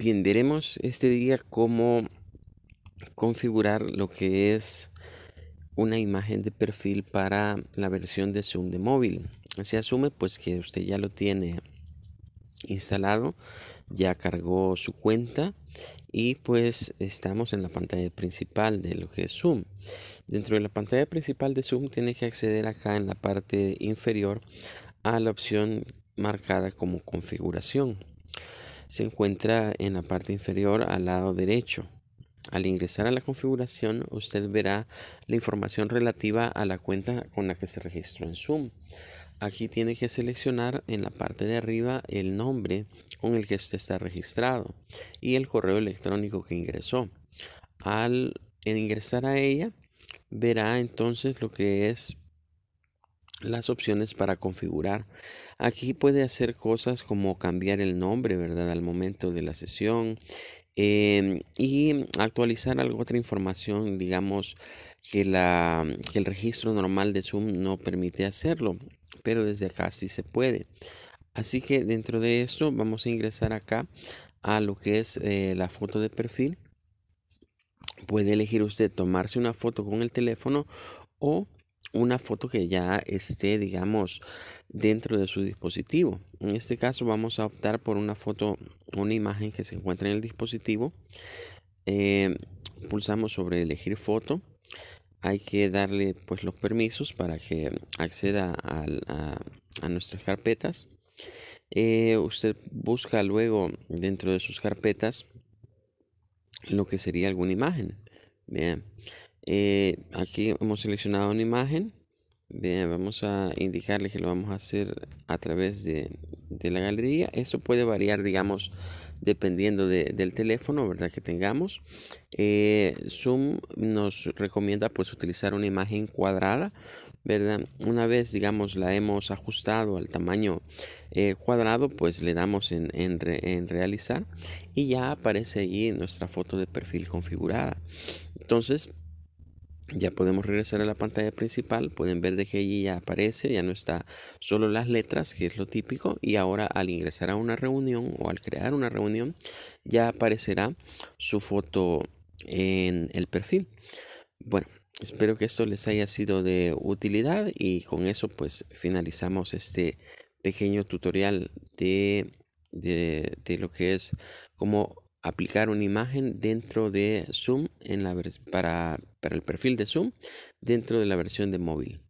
Bien, veremos este día cómo configurar lo que es una imagen de perfil para la versión de Zoom de móvil. Se asume pues que usted ya lo tiene instalado, ya cargó su cuenta y pues estamos en la pantalla principal de lo que es Zoom. Dentro de la pantalla principal de Zoom tiene que acceder acá en la parte inferior a la opción marcada como configuración se encuentra en la parte inferior al lado derecho. Al ingresar a la configuración, usted verá la información relativa a la cuenta con la que se registró en Zoom. Aquí tiene que seleccionar en la parte de arriba el nombre con el que usted está registrado y el correo electrónico que ingresó. Al ingresar a ella, verá entonces lo que es las opciones para configurar. Aquí puede hacer cosas como cambiar el nombre, ¿verdad? Al momento de la sesión em, y actualizar alguna otra información, digamos, que, la, el registro normal de Zoom no permite hacerlo, pero desde acá sí se puede. Así que dentro de esto vamos a ingresar acá a lo que es eh, la foto de perfil. Puede elegir usted tomarse una foto con el teléfono o una foto que ya esté, digamos, dentro de su dispositivo. En este caso vamos a optar por una foto, una imagen que se encuentra en el dispositivo. Eh, pulsamos sobre elegir foto. Hay que darle pues los permisos para que acceda a, nuestras carpetas. Eh, usted busca luego dentro de sus carpetas lo que sería alguna imagen. Bien. Eh, aquí hemos seleccionado una imagen. Bien, vamos a indicarle que lo vamos a hacer a través de, la galería. eso puede variar, digamos, dependiendo del teléfono, ¿verdad? Que tengamos. Eh, Zoom nos recomienda, pues, utilizar una imagen cuadrada, ¿verdad? Una vez, digamos, la hemos ajustado al tamaño eh, cuadrado, pues le damos en, en, en realizar y ya aparece allí nuestra foto de perfil configurada. Entonces, ya podemos regresar a la pantalla principal, pueden ver de que allí ya aparece, ya no está solo las letras, que es lo típico, y ahora al ingresar a una reunión o al crear una reunión, ya aparecerá su foto en el perfil. Bueno, espero que esto les haya sido de utilidad y con eso pues finalizamos este pequeño tutorial de, de lo que es como aplicar una imagen dentro de Zoom en la para, para el perfil de Zoom dentro de la versión de móvil.